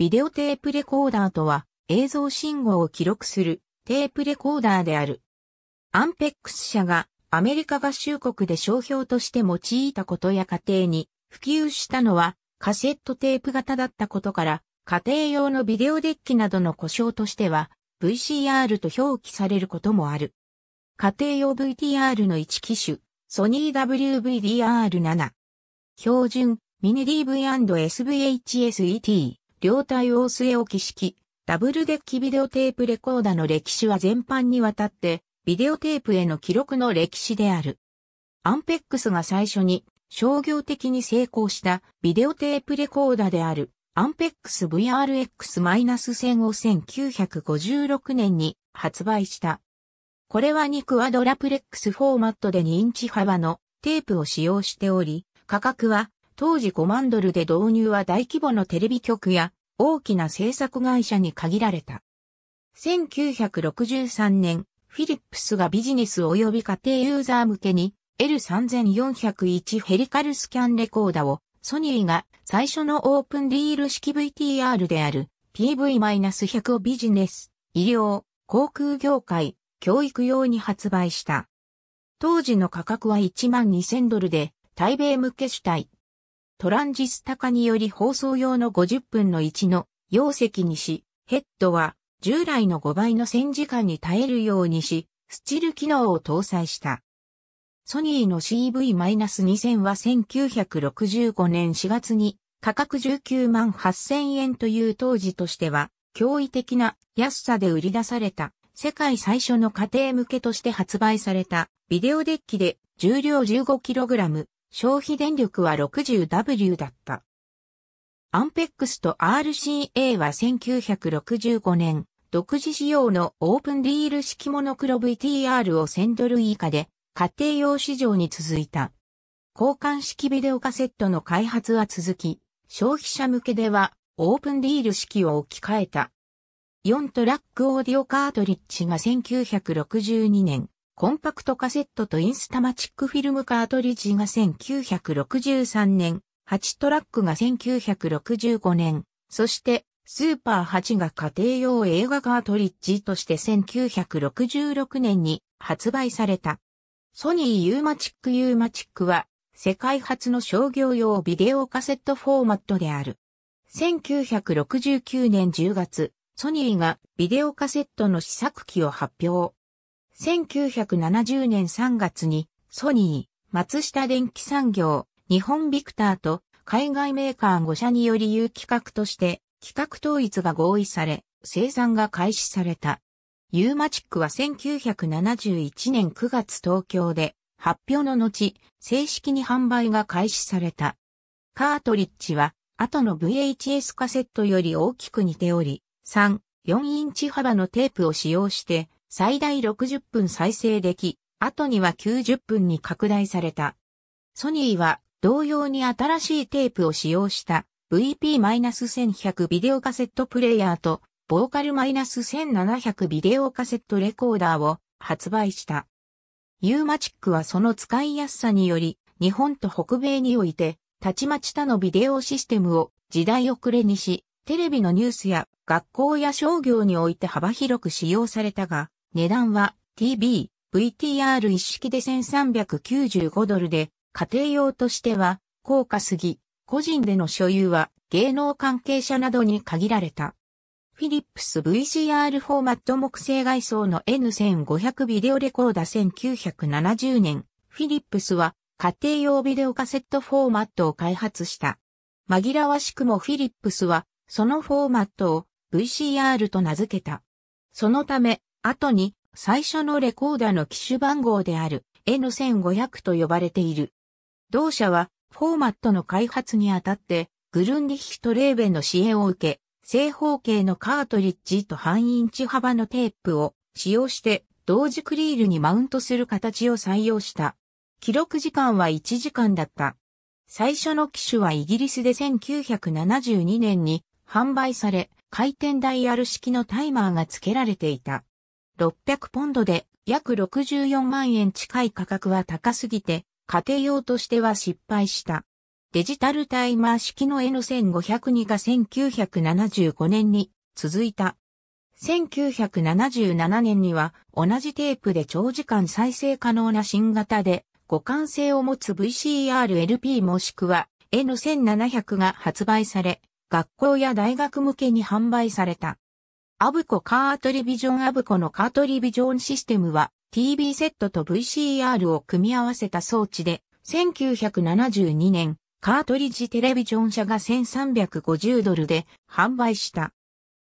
ビデオテープレコーダーとは映像信号を記録するテープレコーダーである。アンペックス社がアメリカ合衆国で商標として用いたことや家庭に普及したのはカセットテープ型だったことから家庭用のビデオデッキなどの故障としては VCR と表記されることもある。家庭用 VTR の1機種、ソニー WVDR7。標準、ミニ DV&SVHS-ET。両体を据え置き式、ダブルデッキビデオテープレコーダの歴史は全般にわたって、ビデオテープへの記録の歴史である。アンペックスが最初に商業的に成功したビデオテープレコーダであるアンペックス VRX-1000 を1956年に発売した。これは2クワドラプレックスフォーマットで2インチ幅のテープを使用しており、価格は当時5万ドルで導入は大規模のテレビ局や大きな制作会社に限られた。1963年、フィリップスがビジネス及び家庭ユーザー向けに L3401 ヘリカルスキャンレコーダをソニーが最初のオープンリール式 VTR である PV-100 をビジネス、医療、航空業界、教育用に発売した。当時の価格は1万2000ドルで、台米向け主体、トランジスタ化により放送用の50分の1の容積にし、ヘッドは従来の5倍の1000時間に耐えるようにし、スチル機能を搭載した。ソニーの CV-2000 は1965年4月に価格19万8000円という当時としては驚異的な安さで売り出された世界最初の家庭向けとして発売されたビデオデッキで重量 15kg、消費電力は 60W だった。アンペックスと RCA は1965年、独自仕様のオープンリール式モノクロ VTR を1000ドル以下で家庭用市場に続いた。交換式ビデオカセットの開発は続き、消費者向けではオープンリール式を置き換えた。4トラックオーディオカートリッジが1962年、コンパクトカセットとインスタマチックフィルムカートリッジが1963年、8トラックが1965年、そしてスーパー8が家庭用映画カートリッジとして1966年に発売された。ソニーユーマチックユーマチックは世界初の商業用ビデオカセットフォーマットである。1969年10月、ソニーがビデオカセットの試作機を発表。1970年3月にソニー、松下電機産業、日本ビクターと海外メーカー5社により有企格として規格統一が合意され、生産が開始された。ユーマチックは1971年9月東京で発表の後、正式に販売が開始された。カートリッジは後の VHS カセットより大きく似ており、3、4インチ幅のテープを使用して最大60分再生でき、後には90分に拡大された。ソニーは同様に新しいテープを使用した VP-1100 ビデオカセットプレイヤーとボーカル -1700 ビデオカセットレコーダーを発売した。ユーマチックはその使いやすさにより、日本と北米において、たちまち他のビデオシステムを時代遅れにし、テレビのニュースや学校や商業において幅広く使用されたが、値段は TB、VTR 一式で1395ドルで、家庭用としては、高価すぎ、個人での所有は芸能関係者などに限られた。フィリップス VCR フォーマット木製外装の N1500 ビデオレコーダ1970年、フィリップスは家庭用ビデオカセットフォーマットを開発した。紛らわしくもフィリップスはそのフォーマットを VCR と名付けた。そのため後に最初のレコーダーの機種番号である N1500 と呼ばれている。同社はフォーマットの開発にあたってグルンディヒトレーベンの支援を受け、正方形のカートリッジと半インチ幅のテープを使用して同時クリールにマウントする形を採用した。記録時間は1時間だった。最初の機種はイギリスで1972年に販売され、回転ダイヤル式のタイマーが付けられていた。600ポンドで約64万円近い価格は高すぎて、家庭用としては失敗した。デジタルタイマー式の N1502 が1975年に続いた。1977年には同じテープで長時間再生可能な新型で互換性を持つ VCRLP もしくは N1700 が発売され、学校や大学向けに販売された。アブコカートリビジョンアブコのカートリビジョンシステムは TV セットと VCR を組み合わせた装置で1972年カートリッジテレビジョン社が1350ドルで販売した。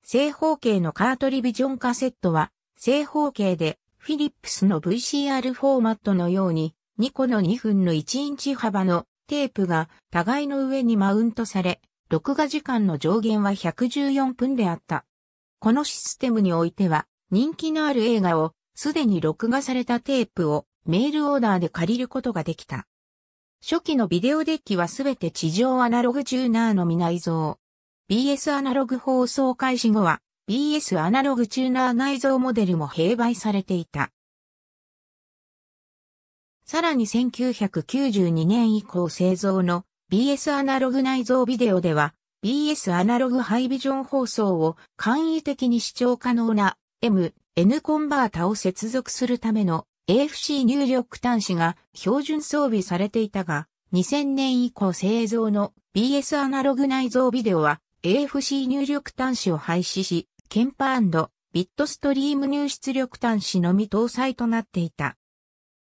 正方形のカートリビジョンカセットは正方形でフィリップスの VCR フォーマットのように2個の2分の1インチ幅のテープが互いの上にマウントされ、録画時間の上限は114分であった。このシステムにおいては、人気のある映画を、すでに録画されたテープを、メールオーダーで借りることができた。初期のビデオデッキはすべて地上アナログチューナーのみ内蔵。BS アナログ放送開始後は BS アナログチューナー内蔵モデルも併売されていた。さらに1992年以降製造の BS アナログ内蔵ビデオでは BS アナログハイビジョン放送を簡易的に視聴可能な M、N コンバータを接続するための AFC 入力端子が標準装備されていたが、2000年以降製造の BS アナログ内蔵ビデオは AFC 入力端子を廃止し、ケンパビットストリーム入出力端子のみ搭載となっていた。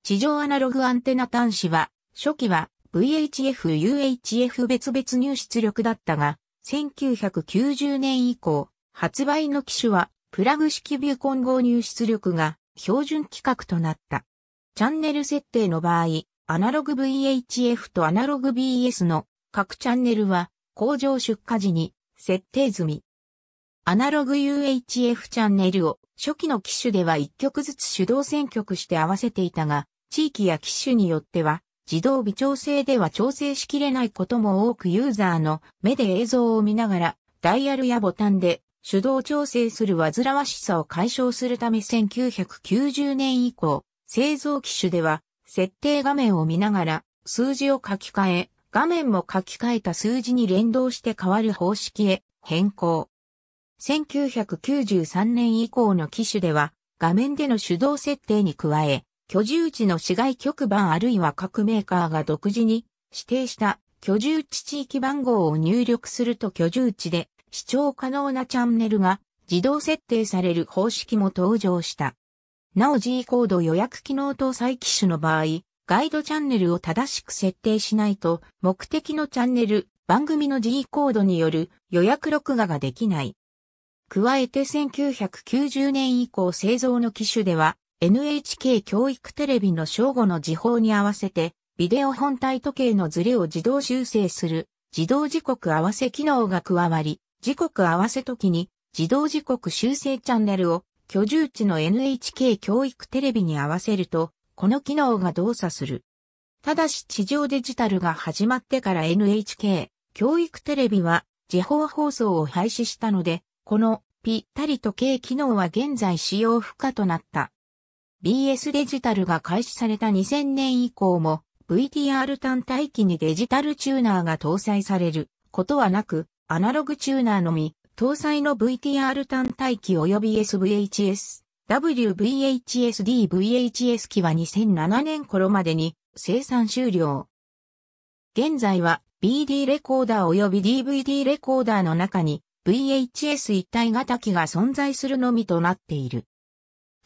地上アナログアンテナ端子は、初期は VHF、UHF 別々入出力だったが、1990年以降、発売の機種はプラグ式ビュー混合入出力が標準規格となった。チャンネル設定の場合、アナログ VHF とアナログ BS の各チャンネルは工場出荷時に設定済み。アナログ UHF チャンネルを初期の機種では1曲ずつ手動選曲して合わせていたが、地域や機種によっては自動微調整では調整しきれないことも多くユーザーの目で映像を見ながら、ダイヤルやボタンで手動調整する煩わしさを解消するため1990年以降、製造機種では設定画面を見ながら数字を書き換え、画面も書き換えた数字に連動して変わる方式へ変更。1993年以降の機種では画面での手動設定に加え、居住地の市外局番あるいは各メーカーが独自に指定した居住地地域番号を入力すると居住地で視聴可能なチャンネルが自動設定される方式も登場した。なお G コード予約機能搭載機種の場合、ガイドチャンネルを正しく設定しないと、目的のチャンネル、番組の G コードによる予約録画ができない。加えて1990年以降製造の機種では、NHK 教育テレビの正午の時報に合わせて、ビデオ本体時計のズレを自動修正する、自動時刻合わせ機能が加わり、時刻合わせ時に、自動時刻修正チャンネルを、居住地の NHK 教育テレビに合わせると、この機能が動作する。ただし地上デジタルが始まってから NHK 教育テレビは時報放送を廃止したので、このぴったり時計機能は現在使用不可となった。BS デジタルが開始された2000年以降も VTR 単体機にデジタルチューナーが搭載されることはなく、アナログチューナーのみ、搭載の VTR 単体機及び SVHS、WVHS、DVHS 機は2007年頃までに生産終了。現在は BD レコーダー及び DVD レコーダーの中に VHS 一体型機が存在するのみとなっている。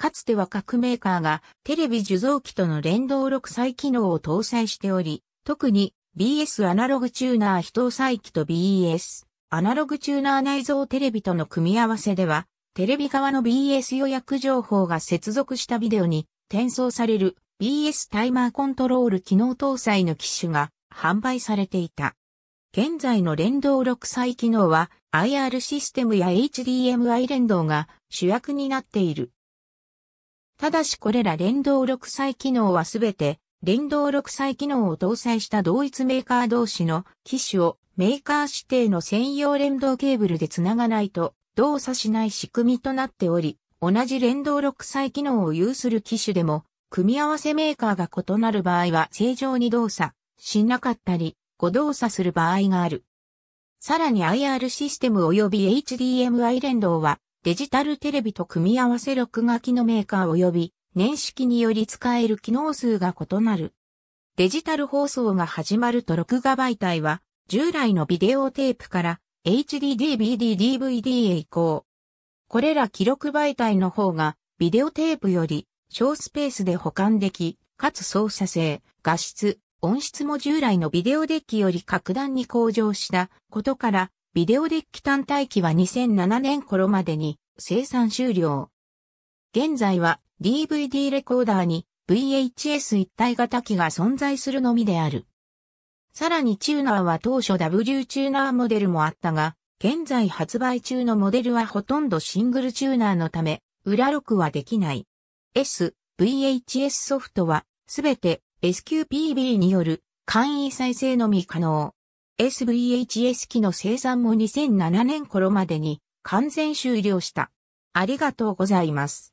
かつては各メーカーがテレビ受像機との連動6歳機能を搭載しており、特に BS アナログチューナー非搭載機と b s アナログチューナー内蔵テレビとの組み合わせでは、テレビ側の BS 予約情報が接続したビデオに転送される BS タイマーコントロール機能搭載の機種が販売されていた。現在の連動6歳機能は IR システムや HDMI 連動が主役になっている。ただしこれら連動6歳機能はすべて、連動6歳機能を搭載した同一メーカー同士の機種をメーカー指定の専用連動ケーブルで繋がないと動作しない仕組みとなっており、同じ連動6歳機能を有する機種でも、組み合わせメーカーが異なる場合は正常に動作しなかったり、誤動作する場合がある。さらに IR システム及び HDMI 連動はデジタルテレビと組み合わせ録画機のメーカー及び年式により使える機能数が異なる。デジタル放送が始まると録画媒体は従来のビデオテープから HD、DVD、DVD へ移行。これら記録媒体の方がビデオテープより小スペースで保管でき、かつ操作性、画質、音質も従来のビデオデッキより格段に向上したことからビデオデッキ単体機は2007年頃までに生産終了。現在は DVD レコーダーに VHS 一体型機が存在するのみである。さらにチューナーは当初 W チューナーモデルもあったが、現在発売中のモデルはほとんどシングルチューナーのため、裏録はできない。S、VHS ソフトは、すべて SQPB による簡易再生のみ可能。SVHS 機の生産も2007年頃までに完全終了した。ありがとうございます。